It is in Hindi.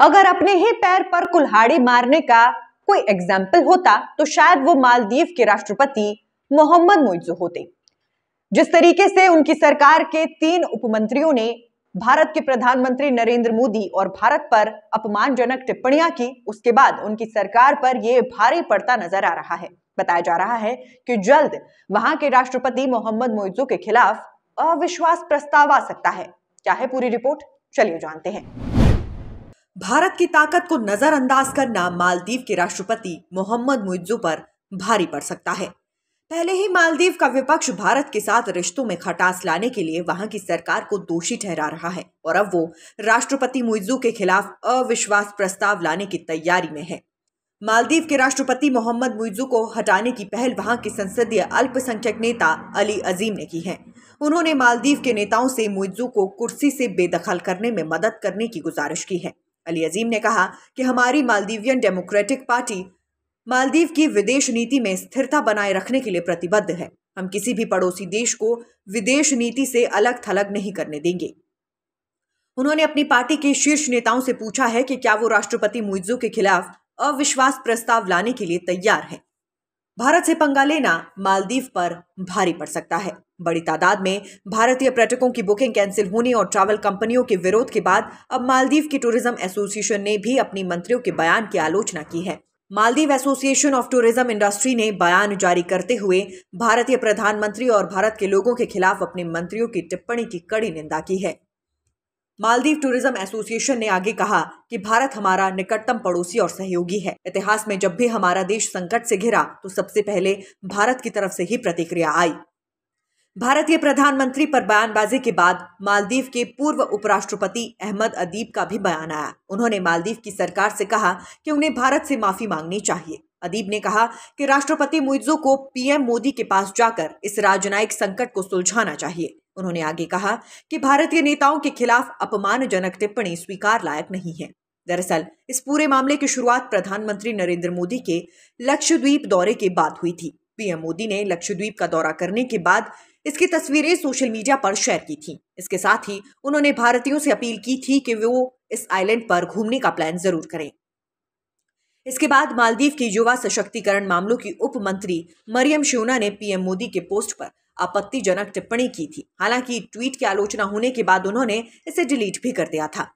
अगर अपने ही पैर पर कुल्हाड़ी मारने का कोई एग्जाम्पल होता तो शायद वो मालदीव के राष्ट्रपति मोहम्मद मोइजो होते जिस तरीके से उनकी सरकार के तीन उपमंत्रियों ने भारत के प्रधानमंत्री नरेंद्र मोदी और भारत पर अपमानजनक टिप्पणियां की उसके बाद उनकी सरकार पर यह भारी पड़ता नजर आ रहा है बताया जा रहा है कि जल्द वहां के राष्ट्रपति मोहम्मद मोइजो के खिलाफ अविश्वास प्रस्ताव आ सकता है क्या है पूरी रिपोर्ट चलिए जानते हैं भारत की ताकत को नजरअंदाज करना मालदीव के राष्ट्रपति मोहम्मद मुइजू पर भारी पड़ सकता है पहले ही मालदीव का विपक्ष भारत के साथ रिश्तों में खटास लाने के लिए वहां की सरकार को दोषी ठहरा रहा है और अब वो राष्ट्रपति मुइजू के खिलाफ अविश्वास प्रस्ताव लाने की तैयारी में है मालदीव के राष्ट्रपति मोहम्मद मुइजू को हटाने की पहल वहां के संसदीय अल्पसंख्यक नेता अली अजीम ने की है उन्होंने मालदीव के नेताओं से मुइजू को कुर्सी से बेदखल करने में मदद करने की गुजारिश की है अली अजीम ने कहा कि हमारी मालदीवियन डेमोक्रेटिक पार्टी मालदीव की विदेश नीति में स्थिरता बनाए रखने के लिए प्रतिबद्ध है हम किसी भी पड़ोसी देश को विदेश नीति से अलग थलग नहीं करने देंगे उन्होंने अपनी पार्टी के शीर्ष नेताओं से पूछा है कि क्या वो राष्ट्रपति मुइजू के खिलाफ अविश्वास प्रस्ताव लाने के लिए तैयार है भारत से पंगा लेना मालदीव पर भारी पड़ सकता है बड़ी तादाद में भारतीय पर्यटकों की बुकिंग कैंसिल होने और ट्रैवल कंपनियों के विरोध के बाद अब मालदीव की टूरिज्म एसोसिएशन ने भी अपनी मंत्रियों के बयान की आलोचना की है Maldives association of tourism industry ने बयान जारी करते हुए भारतीय प्रधानमंत्री और भारत के लोगों के खिलाफ अपने मंत्रियों की टिप्पणी की कड़ी निंदा की है मालदीव टूरिज्म एसोसिएशन ने आगे कहा कि भारत हमारा निकटतम पड़ोसी और सहयोगी है इतिहास में जब भी हमारा देश संकट से घिरा तो सबसे पहले भारत की तरफ से ही प्रतिक्रिया आई भारत के प्रधानमंत्री पर बयानबाजी के बाद मालदीव के पूर्व उपराष्ट्रपति अहमद अदीब का भी बयान आया उन्होंने मालदीव की सरकार से कहा कि उन्हें भारत से माफी मांगनी चाहिए अदीब ने कहा कि राष्ट्रपति मुइजो को पीएम मोदी के पास जाकर इस राजनयिक संकट को सुलझाना चाहिए उन्होंने आगे कहा कि भारतीय नेताओं के खिलाफ अपमानजनक टिप्पणी स्वीकार लायक नहीं है दरअसल इस पूरे मामले की शुरुआत प्रधानमंत्री नरेंद्र मोदी के लक्षद्वीप दौरे के बाद हुई थी पीएम मोदी ने लक्षद्वीप का दौरा करने के बाद इसकी तस्वीरें सोशल मीडिया पर शेयर की थी इसके साथ ही उन्होंने भारतीयों से अपील की थी कि वो इस आइलैंड पर घूमने का प्लान जरूर करें इसके बाद मालदीव की युवा सशक्तिकरण मामलों की उप मंत्री मरियम श्योना ने पीएम मोदी के पोस्ट पर आपत्तिजनक टिप्पणी की थी हालांकि ट्वीट की आलोचना होने के बाद उन्होंने इसे डिलीट भी कर दिया था